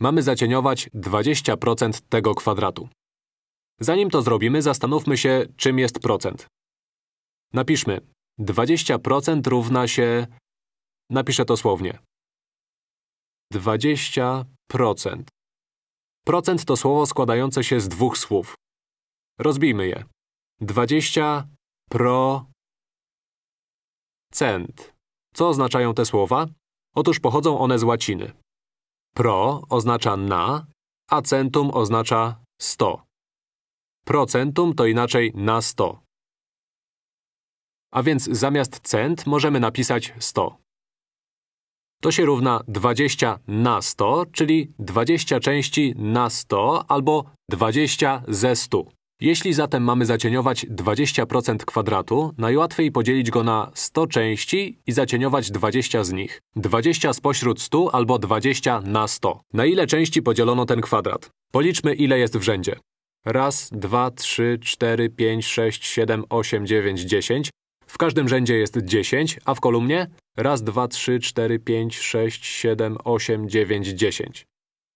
mamy zacieniować 20% tego kwadratu. Zanim to zrobimy, zastanówmy się, czym jest procent. Napiszmy 20% równa się… Napiszę to słownie. 20%. Procent to słowo składające się z dwóch słów. Rozbijmy je. 20 pro cent. Co oznaczają te słowa? Otóż pochodzą one z łaciny. Pro oznacza na, a centum oznacza 100. Procentum to inaczej na 100. A więc zamiast cent możemy napisać 100. To się równa 20 na 100, czyli 20 części na 100 albo 20 ze 100. Jeśli zatem mamy zacieniować 20% kwadratu, najłatwiej podzielić go na 100 części i zacieniować 20 z nich. 20 spośród 100 albo 20 na 100. Na ile części podzielono ten kwadrat? Policzmy, ile jest w rzędzie. Raz, dwa, trzy, cztery, pięć, sześć, siedem, osiem, dziewięć, dziesięć. W każdym rzędzie jest 10, a w kolumnie? Raz, dwa, trzy, cztery, pięć, sześć, siedem, osiem, dziewięć, dziesięć.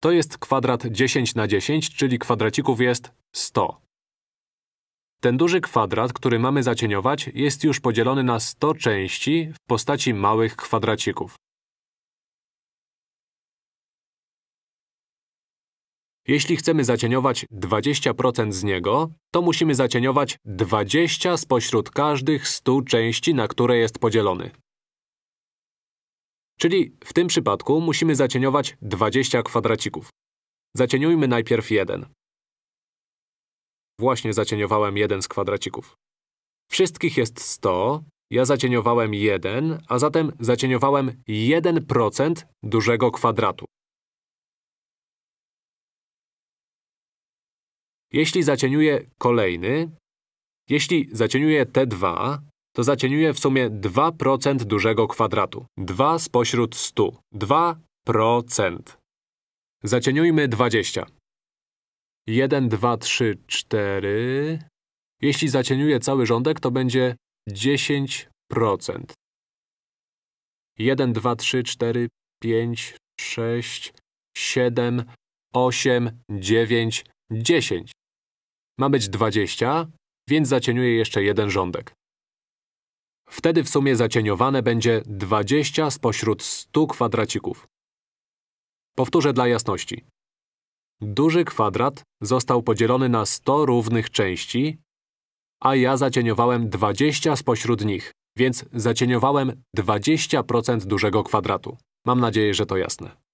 To jest kwadrat 10 na 10, czyli kwadracików jest 100. Ten duży kwadrat, który mamy zacieniować, jest już podzielony na 100 części w postaci małych kwadracików. Jeśli chcemy zacieniować 20% z niego, to musimy zacieniować 20 spośród każdych 100 części, na które jest podzielony. Czyli w tym przypadku musimy zacieniować 20 kwadracików. Zacieniujmy najpierw jeden. Właśnie zacieniowałem jeden z kwadracików. Wszystkich jest 100, ja zacieniowałem 1, a zatem zacieniowałem 1% dużego kwadratu. Jeśli zacieniuję kolejny, jeśli zacieniuję te dwa, to zacieniuję w sumie 2% dużego kwadratu. 2 spośród 100. 2%. Zacieniujmy 20. 1, 2, 3, 4. Jeśli zacieniuję cały rządek, to będzie 10%. 1, 2, 3, 4, 5, 6, 7, 8, 9, 10. Ma być 20, więc zacieniuję jeszcze jeden rządek. Wtedy w sumie zacieniowane będzie 20 spośród 100 kwadracików. Powtórzę dla jasności. Duży kwadrat został podzielony na 100 równych części, a ja zacieniowałem 20 spośród nich, więc zacieniowałem 20% dużego kwadratu. Mam nadzieję, że to jasne.